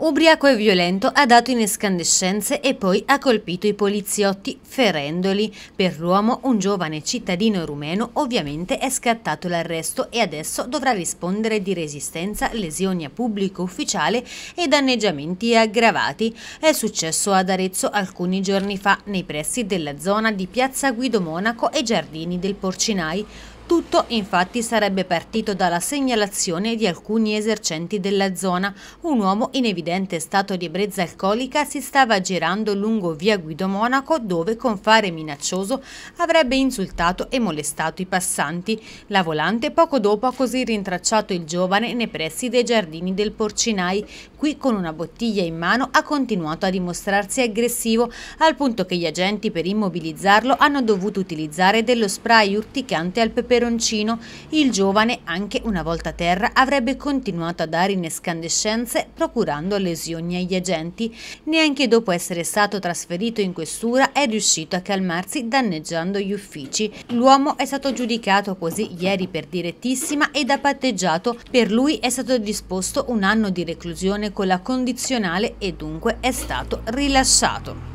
Ubriaco e violento ha dato in escandescenze e poi ha colpito i poliziotti ferendoli. Per l'uomo, un giovane cittadino rumeno, ovviamente è scattato l'arresto e adesso dovrà rispondere di resistenza, lesioni a pubblico ufficiale e danneggiamenti aggravati. È successo ad Arezzo alcuni giorni fa, nei pressi della zona di Piazza Guido Monaco e Giardini del Porcinai. Tutto infatti sarebbe partito dalla segnalazione di alcuni esercenti della zona. Un uomo in evidente stato di ebbrezza alcolica si stava girando lungo via Guido Monaco dove con fare minaccioso avrebbe insultato e molestato i passanti. La volante poco dopo ha così rintracciato il giovane nei pressi dei giardini del Porcinai. Qui con una bottiglia in mano ha continuato a dimostrarsi aggressivo al punto che gli agenti per immobilizzarlo hanno dovuto utilizzare dello spray urticante al peperone peperoncino, il giovane, anche una volta a terra, avrebbe continuato a dare inescandescenze procurando lesioni agli agenti. Neanche dopo essere stato trasferito in questura è riuscito a calmarsi danneggiando gli uffici. L'uomo è stato giudicato così ieri per direttissima ed ha patteggiato. Per lui è stato disposto un anno di reclusione con la condizionale e dunque è stato rilasciato.